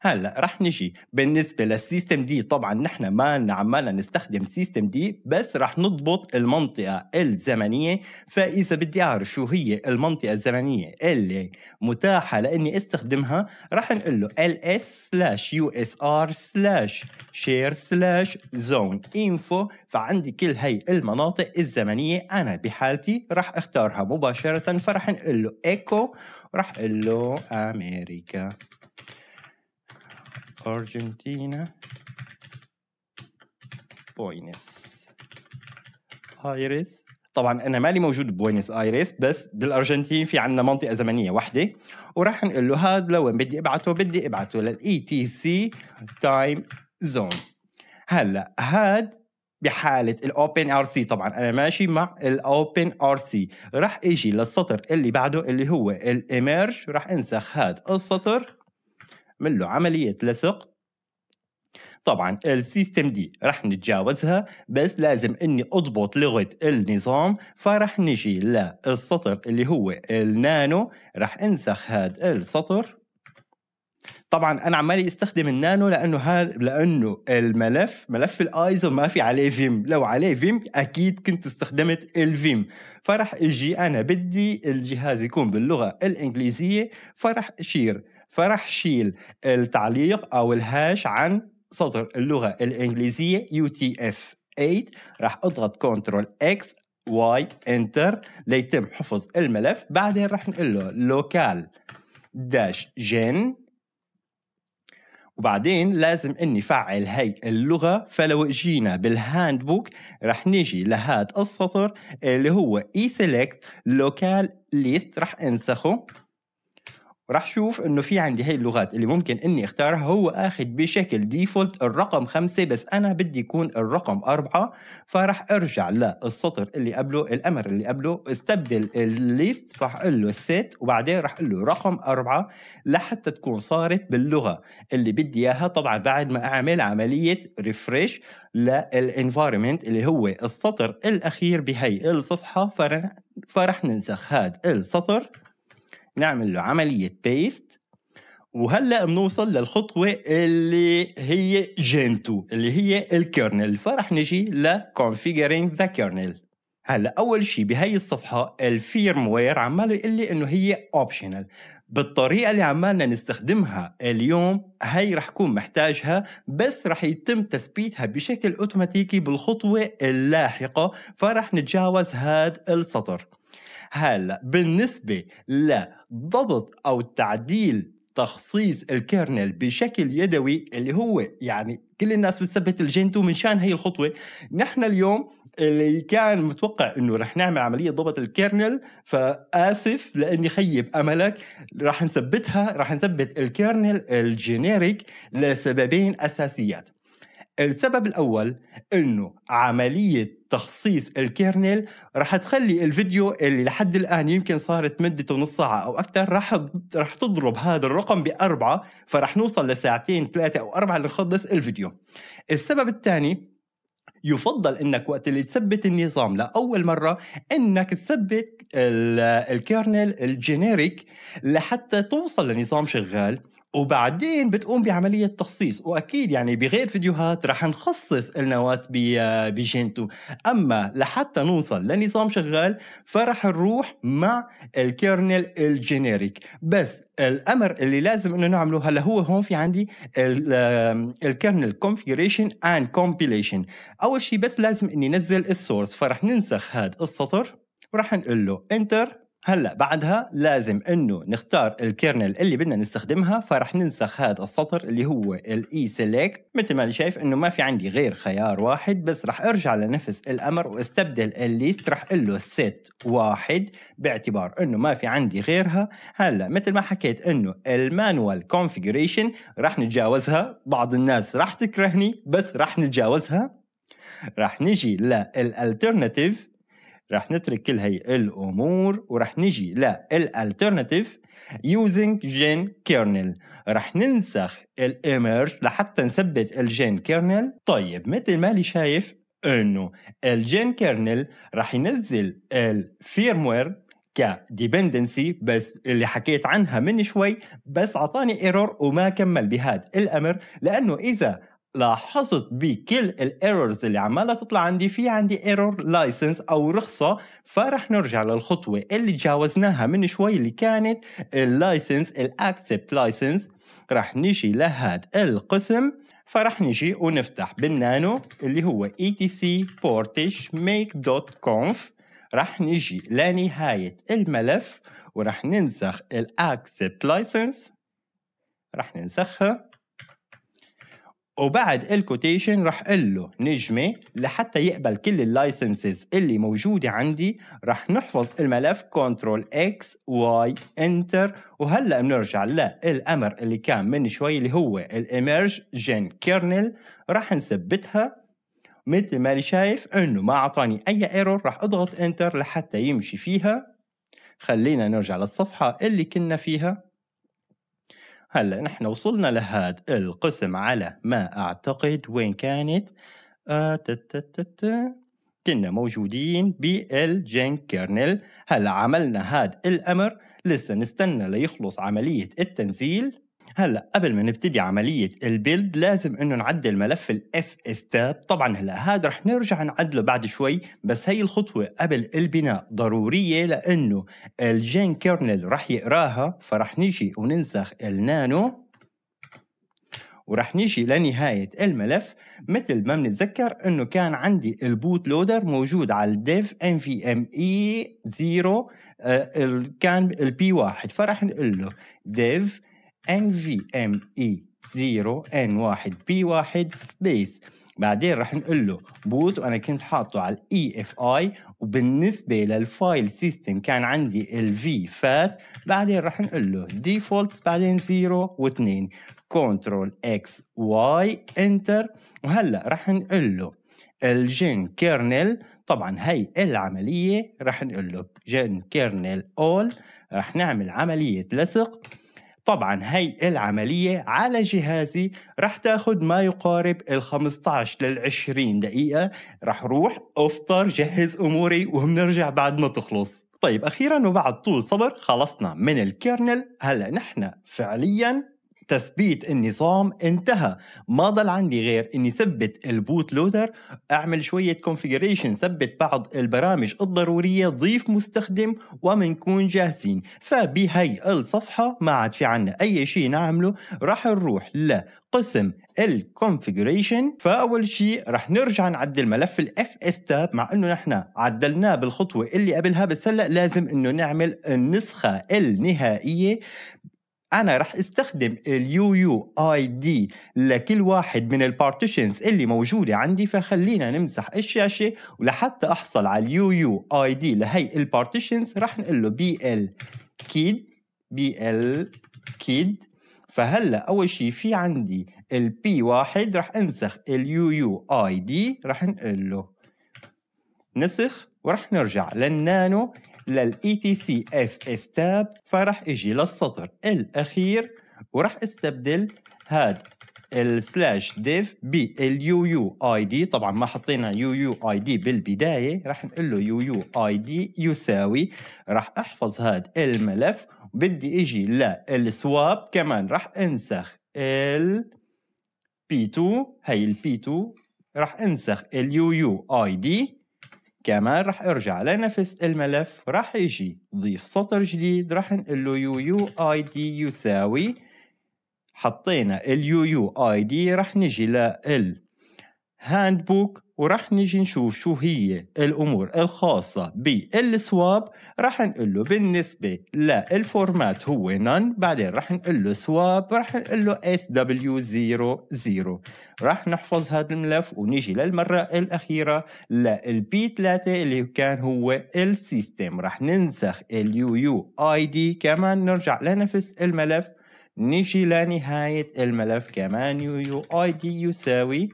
هلا رح نجي بالنسبه للسيستم دي طبعا نحن ما عمالنا نستخدم سيستم دي بس رح نضبط المنطقه الزمنيه فاذا بدي اعرف شو هي المنطقه الزمنيه اللي متاحه لاني استخدمها رح نقول له ls slash usr slash share slash zone info فعندي كل هي المناطق الزمنيه انا بحالتي رح اختارها مباشره فرح نقول له echo رح اقول له امريكا أرجنتينا بوينس آيريس طبعا انا مالي موجود بوينس آيريس بس بالارجنتين في عندنا منطقه زمنيه واحدة وراح نقول له هذا لوين بدي ابعته بدي ابعته للاي تي سي تايم زون هلا هاد بحاله الاوبن ار سي طبعا انا ماشي مع الاوبن ار سي راح اجي للسطر اللي بعده اللي هو الاميرج راح انسخ هاد السطر نعمل له عملية لصق طبعا السيستم دي رح نتجاوزها بس لازم اني اضبط لغة النظام فرح نجي للسطر اللي هو النانو رح انسخ هذا السطر طبعا انا عمالي استخدم النانو لانه هذا لانه الملف ملف الايزو ما في عليه فيم لو عليه فيم اكيد كنت استخدمت الفيم فراح اجي انا بدي الجهاز يكون باللغه الانجليزيه فراح اشير فرح شيل التعليق او الهاش عن سطر اللغه الانجليزيه UTF 8 راح اضغط كنترول اكس واي انتر ليتم حفظ الملف بعدين راح نقول له لوكال داش جن وبعدين لازم اني فعل هي اللغه فلو اجينا بالهاند بوك راح نيجي لهاد السطر اللي هو اي سيلكت لوكال ليست راح انسخه راح شوف انه في عندي هاي اللغات اللي ممكن اني اختارها هو اخذ بشكل ديفولت الرقم خمسة بس انا بدي يكون الرقم أربعة فراح ارجع للسطر اللي قبله الامر اللي قبله استبدل الليست راح اقول له الست وبعدين راح اقول له رقم أربعة لحتى تكون صارت باللغة اللي بدي اياها طبعا بعد ما اعمل عملية ريفريش للانفايرمنت اللي هو السطر الاخير بهي الصفحة فرح ننسخ هذا السطر نعمل له عملية بيست وهلا بنوصل للخطوه اللي هي 2 اللي هي الكيرنل فرح نجي لكونفيجرينج ذا كيرنل هلا اول شيء بهي الصفحه الفيرم وير عمال يقول لي انه هي اوبشنال بالطريقه اللي عمالنا نستخدمها اليوم هي رح كون محتاجها بس رح يتم تثبيتها بشكل اوتوماتيكي بالخطوه اللاحقه فرح نتجاوز هذا السطر هلا بالنسبة لضبط أو تعديل تخصيص الكيرنل بشكل يدوي اللي هو يعني كل الناس بتثبت الجينتو من شان هي الخطوة نحن اليوم اللي كان متوقع انه رح نعمل عمليه ضبط الكيرنل فاسف لاني خيب املك رح نثبتها رح نثبت الكيرنل الجينيريك لسببين اساسيات السبب الأول أنه عملية تخصيص الكيرنل رح تخلي الفيديو اللي لحد الآن يمكن صارت مدته نص ساعة أو أكثر رح رح تضرب هذا الرقم بأربعة فرح نوصل لساعتين ثلاثة أو أربعة لنخلص الفيديو السبب الثاني يفضل انك وقت اللي تثبت النظام لاول مره انك تثبت الكيرنل الجينيريك لحتى توصل لنظام شغال وبعدين بتقوم بعملية تخصيص وأكيد يعني بغير فيديوهات رح نخصص النواة بجينتو أما لحتى نوصل لنظام شغال فرح نروح مع الكيرنل الجينيريك بس الامر اللي لازم انه نعمله هلا هو هون في عندي الكيرنل كونفيجريشن اند كومبيليشن اول شيء بس لازم اني نزل السورس فرح ننسخ هذا السطر ورح نقول له انتر هلا بعدها لازم انه نختار الكيرنل اللي بدنا نستخدمها فرح ننسخ هذا السطر اللي هو الاي سيلكت مثل ما اللي شايف انه ما في عندي غير خيار واحد بس رح ارجع لنفس الامر واستبدل الليست رح اقول له set واحد باعتبار انه ما في عندي غيرها هلا مثل ما حكيت انه المانوال كونفيجريشن رح نتجاوزها بعض الناس رح تكرهني بس رح نتجاوزها رح نجي للالترناتيف رح نترك كل هي الامور ورح نجي للالترناتيف يوزنج جين كيرنل رح ننسخ الايمرج لحتى نثبت الجين كيرنل طيب مثل ما لي شايف انه الجين كيرنل رح ينزل الفيرموير كديبندنسي بس اللي حكيت عنها من شوي بس اعطاني ايرور وما كمل بهذا الامر لانه اذا لاحظت بكل الايرورز اللي عمالة تطلع عندي في عندي ايرور لايسنس او رخصة فرح نرجع للخطوة اللي تجاوزناها من شوي اللي كانت اللايسنس الاكسبت لايسنس رح نجي لهاد القسم فرح نجي ونفتح بالنانو اللي هو كونف e رح نجي لنهاية الملف ورح ننسخ الاكسبت لايسنس رح ننسخها وبعد الكوتيشن رح اقول له نجمه لحتى يقبل كل اللايسنسز اللي موجوده عندي رح نحفظ الملف كنترول اكس واي انتر وهلا بنرجع للامر اللي كان من شوي اللي هو الاميرج جن كيرنل رح نثبتها مثل ما اللي شايف انه ما اعطاني اي ايرور رح اضغط انتر لحتى يمشي فيها خلينا نرجع للصفحه اللي كنا فيها هلا نحن وصلنا لهذا القسم على ما اعتقد وين كانت آه كنا موجودين بالجين كيرنل هلا عملنا هذا الامر لسه نستنى ليخلص عملية التنزيل هلا قبل ما نبتدي عمليه البيلد لازم انه نعدل ملف الاف اس تاب طبعا هلا هذا رح نرجع نعدله بعد شوي بس هي الخطوه قبل البناء ضروريه لانه الجين كيرنل رح يقراها فرح نيجي وننسخ النانو ورح نيجي لنهاية الملف مثل ما بنتذكر انه كان عندي البوت لودر موجود على الديف ان في ام اي 0 كان البي واحد فرح نقول له ديف nvme 0 n 1 p 1 space بعدين رح نقول له بوت وانا كنت حاطه على الاي اف اي وبالنسبه للفايل سيستم كان عندي الفي فات بعدين رح نقول له ديفولت بعدين 0 و2 كنترول اكس واي انتر وهلا رح نقول له الجين كيرنل طبعا هي العمليه رح نقول له جين كيرنل اول رح نعمل عمليه لصق طبعا هي العملية على جهازي رح تاخد ما يقارب ال 15 لل 20 دقيقة رح روح افطر جهز اموري وبنرجع بعد ما تخلص طيب اخيرا وبعد طول صبر خلصنا من الكيرنل هلا نحن فعليا تثبيت النظام انتهى ما ضل عندي غير اني ثبت البوت لودر اعمل شويه كونفيجريشن ثبت بعض البرامج الضروريه ضيف مستخدم ومنكون جاهزين فبهي الصفحه ما عاد في عنا اي شيء نعمله راح نروح لقسم الكونفيجريشن فاول شيء راح نرجع نعدل ملف الاف اس تاب مع انه نحن عدلناه بالخطوه اللي قبلها بس هلا لازم انه نعمل النسخه النهائيه انا رح استخدم اليو يو اي دي لكل واحد من البارتيشنز اللي موجوده عندي فخلينا نمسح الشاشه ولحتى احصل على اليو يو اي دي لهي البارتيشنز رح نقول له بي ال كيد بي ال كيد فهلا اول شيء في عندي البي واحد رح انسخ اليو يو اي دي رح نقول له نسخ ورح نرجع للنانو للاي تي سي اف اس تاب فراح اجي للسطر الاخير وراح استبدل هاد السلاش ديف ال يو يو اي دي طبعا ما حطينا يو يو اي دي بالبدايه راح نقول له يو يو اي دي يساوي راح احفظ هذا الملف بدي اجي للسواب كمان راح انسخ ال بي 2 هي البي 2 راح انسخ اليو يو اي دي كمان رح ارجع لنفس الملف رح يجي ضيف سطر جديد رح نقول له يو يو اي دي يساوي حطينا اليو يو اي دي رح نجي لل هاند بوك ورح نجي نشوف شو هي الامور الخاصه بالسواب رح نقول له بالنسبه للفورمات هو نان بعدين رح نقول له سواب رح نقول له اس دبليو 00 رح نحفظ هذا الملف ونيجي للمره الاخيره للبي 3 اللي كان هو السيستم رح ننسخ اليو يو اي دي كمان نرجع لنفس الملف نيجي لنهايه الملف كمان يو يو اي دي يساوي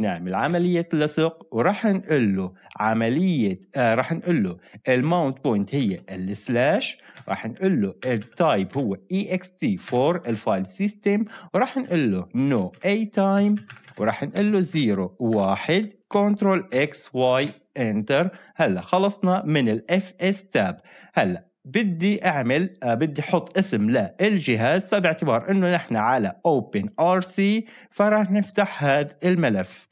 نعمل عملية لصق وراح نقول له عملية آه راح نقول له الماونت بوينت هي السلاش راح نقول له التايب هو ext4 الفايل سيستم وراح نقول له نو اي تايم وراح نقول له 0 1 كنترول اكس واي انتر هلا خلصنا من الاف اس تاب هلا بدي اعمل آه، بدي احط اسم للجهاز فباعتبار انه نحن على اوبن ار سي فراح نفتح هذا الملف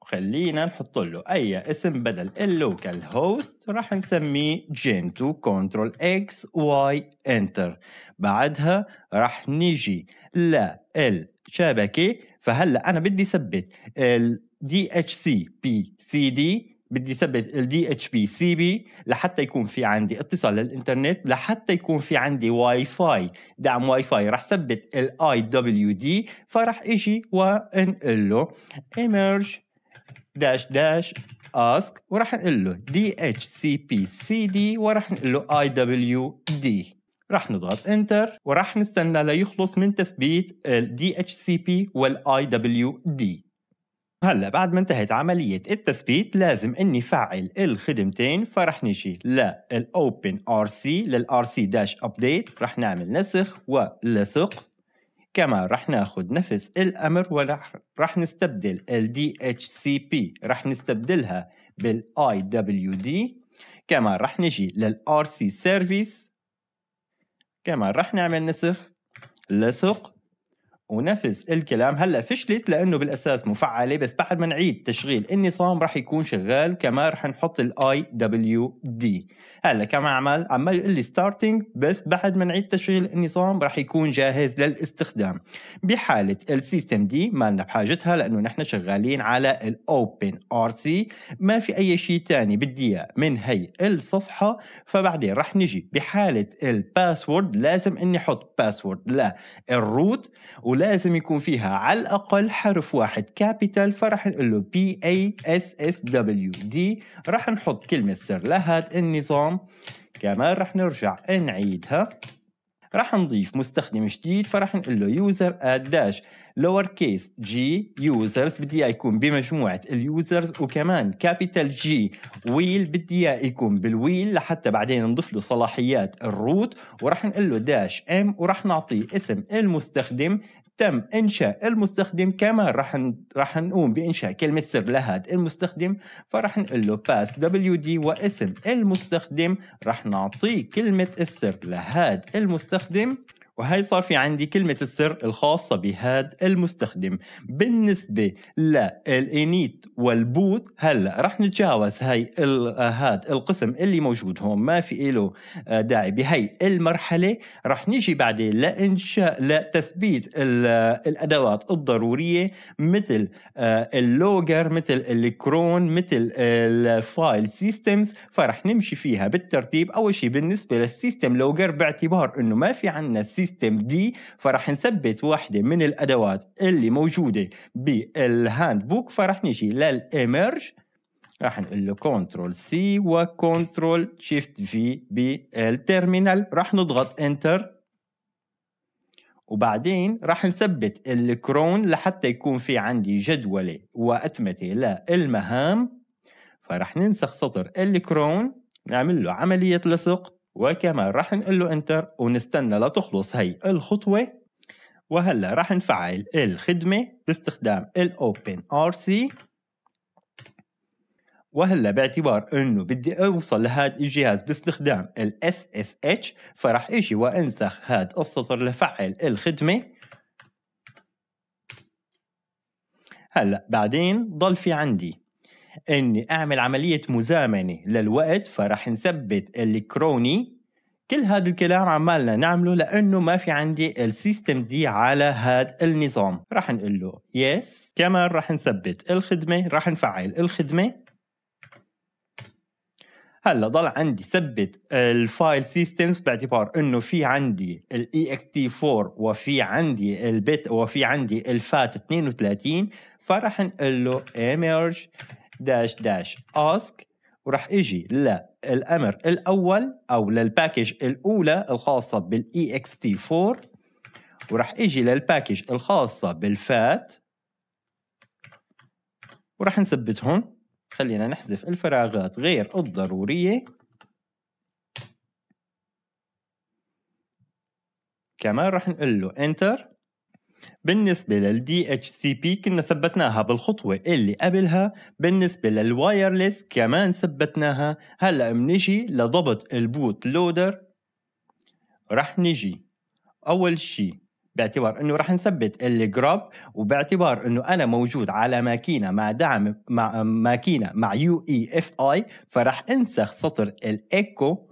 خلينا نحط له اي اسم بدل اللوكال هوست راح نسميه جين 2 كنترول اكس واي انتر بعدها راح نيجي للشبكه فهلا انا بدي ثبت ال دي اتش سي بي سي دي بدي ثبت الدي اتش بي سي بي لحتى يكون في عندي اتصال للانترنت لحتى يكون في عندي واي فاي دعم واي فاي رح ثبت الاي دبليو دي فرح اجي وانقل له ايمرج داش داش اسك وراح نقول له دي اتش سي بي سي دي وراح نقول له اي دبليو دي راح نضغط انتر وراح نستنى ليخلص من تثبيت الدي اتش سي بي والاي دبليو دي هلا بعد ما انتهت عملية التثبيت لازم اني فعل الخدمتين فرح نجي للاوبن ار سي للار سي داش ابديت رح نعمل نسخ ولصق كمان رح ناخد نفس الامر ورح نستبدل ال دي اتش سي بي رح نستبدلها بالاي دبليو دي كمان رح نجي للار سي سيرفيس كمان رح نعمل نسخ لصق ونفس الكلام هلا فشلت لانه بالاساس مفعله بس بعد ما نعيد تشغيل النظام راح يكون شغال وكمان راح نحط الاي دبليو دي هلا كم عمل عمال يقول لي ستارتنج بس بعد ما نعيد تشغيل النظام راح يكون جاهز للاستخدام بحاله السيستم دي ما لنا بحاجتها لانه نحن شغالين على الاوبن ار سي ما في اي شيء ثاني بدي اياه من هي الصفحه فبعدين راح نجي بحاله الباسورد لازم اني احط باسورد للروت ولازم يكون فيها على الأقل حرف واحد كابيتال فرح نقول له بي اي اس اس دبليو دي راح نحط كلمة سر لهذا النظام كمان راح نرجع نعيدها راح نضيف مستخدم جديد فراح نقول له يوزر داش لور كيس جي يوزرز بدي اياه يكون بمجموعه اليوزرز وكمان كابيتال جي ويل بدي اياه يكون بالويل لحتى بعدين نضيف له صلاحيات الروت وراح نقول له داش ام وراح نعطيه اسم المستخدم تم انشاء المستخدم كمان راح راح نقوم بانشاء كلمه سر لهذا المستخدم فراح نقول له باس دبليو دي واسم المستخدم راح نعطيه كلمه السر لهذا المستخدم وهي صار في عندي كلمة السر الخاصة بهذا المستخدم بالنسبة للإنيت والبوت هلا رح نتجاوز هاي هذا القسم اللي موجود هون ما في إله آه، داعي بهي المرحلة رح نيجي بعدين لإنشاء لتثبيت الأدوات الضرورية مثل آه، اللوجر مثل الكرون مثل الفايل سيستمز فرح نمشي فيها بالترتيب أول شيء بالنسبة للسيستم لوجر باعتبار إنه ما في عندنا سيستم سيستم دي فراح نثبت واحدة من الأدوات اللي موجودة بالهاند بوك فراح نجي للإميرج راح نقول له كنترول سي وكنترول شيفت في بالتيرمينال راح نضغط انتر وبعدين راح نثبت الكرون لحتى يكون في عندي جدولة وأتمتة للمهام فراح ننسخ سطر الكرون نعمل له عملية لصق وكمان راح نقول له انتر ونستنى لتخلص هي الخطوة وهلا راح نفعل الخدمة باستخدام الاوبن ار سي وهلا باعتبار انه بدي اوصل لهذا الجهاز باستخدام الاس اس اتش فراح اجي وانسخ هذا السطر لفعل الخدمه هلا بعدين ضل في عندي اني اعمل عملية مزامنة للوقت فرح نثبت الكروني كل هذا الكلام عمالنا نعمله لانه ما في عندي السيستم دي على هذا النظام رح نقول له يس كمان رح نثبت الخدمة رح نفعل الخدمة هلا ضل عندي ثبت الفايل سيستمز باعتبار انه في عندي الاي اكس تي 4 وفي عندي البيت وفي عندي الفات 32 فرح نقول له ايمرج داش داش اسك وراح اجي للامر الاول او للباكج الاولى الخاصه بالاي اكس تي 4 وراح اجي للباكج الخاصه بالفات وراح نثبتهم خلينا نحذف الفراغات غير الضروريه كمان راح نقول له انتر بالنسبة لل DHCP كنا ثبتناها بالخطوة اللي قبلها بالنسبة للوايرلس كمان ثبتناها هلأ بنجي لضبط البوت لودر رح نجي أول شي باعتبار انه رح نثبت الجراب وباعتبار انه انا موجود على ماكينه مع دعم مع ماكينه مع يو اي اف اي فرح انسخ سطر الايكو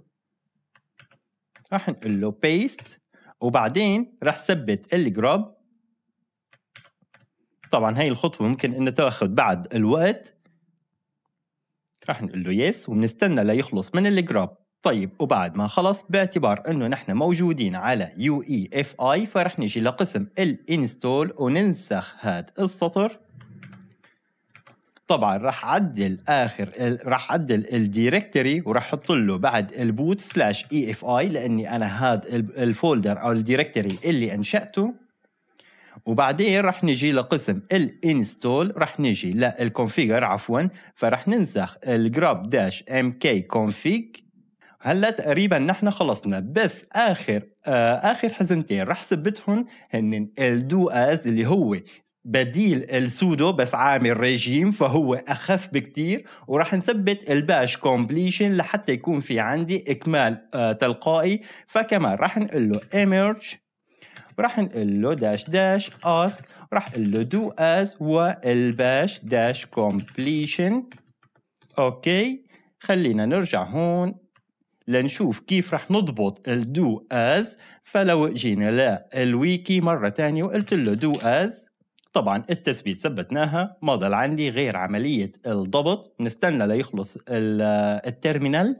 رح نقول له بيست وبعدين رح ثبت الجراب طبعا هاي الخطوه ممكن انها تاخذ بعد الوقت رح نقول له يس وبنستنى ليخلص من الجراب طيب وبعد ما خلص باعتبار انه نحن موجودين على يو اي اف اي فرح نجي لقسم الانستول وننسخ هذا السطر طبعا راح عدل اخر راح عدل الديركتوري وراح احط له بعد البوت سلاش اي اف اي لاني انا هذا الفولدر او الديركتوري اللي انشاته وبعدين رح نجي لقسم الانستول رح نجي للكونفيجر عفوا فرح ننسخ الجراب داش ام كي كونفيج هلا تقريبا نحن خلصنا بس اخر آه اخر حزمتين رح ثبتهم هن الدو از اللي هو بديل السودو بس عامل ريجيم فهو اخف بكتير وراح نثبت الباش كومبليشن لحتى يكون في عندي اكمال آه تلقائي فكمان راح نقول له emerge راح نقول له داش داش اسك راح نقول له دو از والباش داش كومبليشن اوكي خلينا نرجع هون لنشوف كيف راح نضبط الدو از فلو جينا للويكي مرة تانية وقلت له دو از طبعا التثبيت ثبتناها ما ضل عندي غير عملية الضبط نستنى ليخلص الترمينال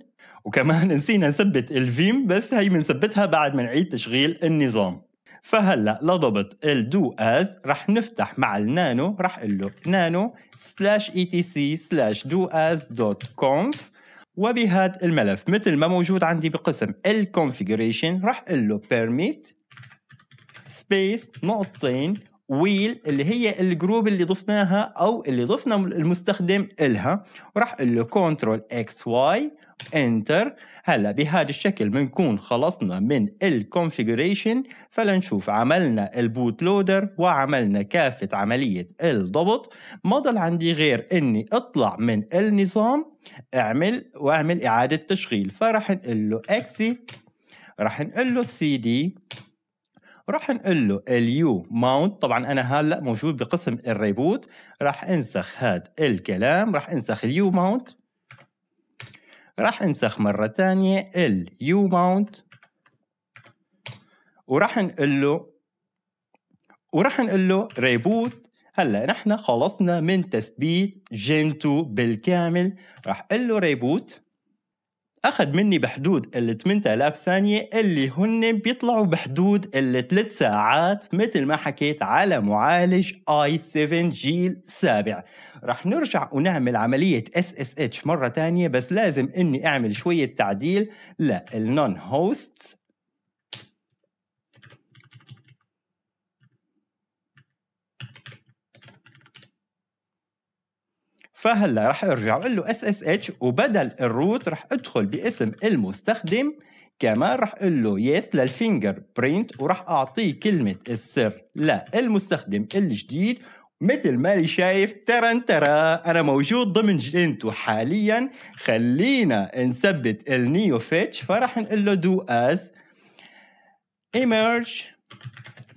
وكمان نسينا نثبت الفيم بس هي بنثبتها بعد ما نعيد تشغيل النظام فهلا لضبط الدو از رح نفتح مع النانو رح اقول له نانو سلاش اي تي سي سلاش دو از دوت كونف وبهذا الملف مثل ما موجود عندي بقسم الكونفيجريشن رح اقول له permit سبيس نقطتين ويل اللي هي الجروب اللي ضفناها او اللي ضفنا المستخدم الها وراح اقول له كنترول اكس واي انتر هلا بهذا الشكل بنكون خلصنا من الكونفيجريشن فلنشوف عملنا البوت لودر وعملنا كافة عملية الضبط ما ضل عندي غير اني اطلع من النظام اعمل واعمل اعادة تشغيل فراح نقول له اكسيت راح نقول له سي دي راح نقول له اليو ماونت طبعا انا هلا موجود بقسم الريبوت راح انسخ هذا الكلام راح انسخ اليو ماونت راح انسخ مرة ثانية ال U mount وراح نقول له وراح نقول له ريبوت هلا نحن خلصنا من تثبيت جيم 2 بالكامل راح اقول له ريبوت اخذ مني بحدود ال 8000 ثانيه اللي هن بيطلعوا بحدود ال 3 ساعات مثل ما حكيت على معالج i 7 جيل سابع رح نرجع ونعمل عمليه SSH مره تانية بس لازم اني اعمل شويه تعديل للنون هوستس فهلا رح ارجع اقول له اس اس اتش وبدل الروت رح ادخل باسم المستخدم كمان رح اقول له يس للفينجر برينت ورح اعطيه كلمه السر للمستخدم الجديد مثل ما اللي شايف ترن ترى انا موجود ضمن جنتو حاليا خلينا نثبت النيو فيتش فرح نقول له دو از ايمرج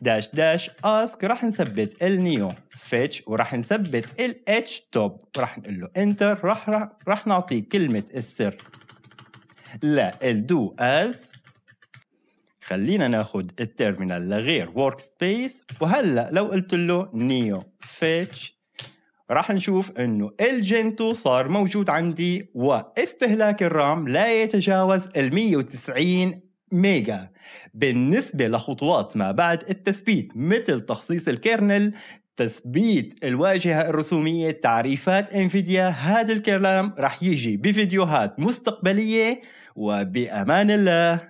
داش داش اسك رح نثبت النيو فيتش وراح نثبت ال اتش توب وراح نقول له انتر راح راح, نعطيه كلمه السر لا الدو از خلينا ناخد التيرمينال لغير ورك سبيس وهلا لو قلت له نيو فيتش راح نشوف انه الجنتو صار موجود عندي واستهلاك الرام لا يتجاوز ال 190 ميجا بالنسبة لخطوات ما بعد التثبيت مثل تخصيص الكيرنل تثبيت الواجهة الرسومية تعريفات انفيديا هذا الكلام رح يجي بفيديوهات مستقبلية وبأمان الله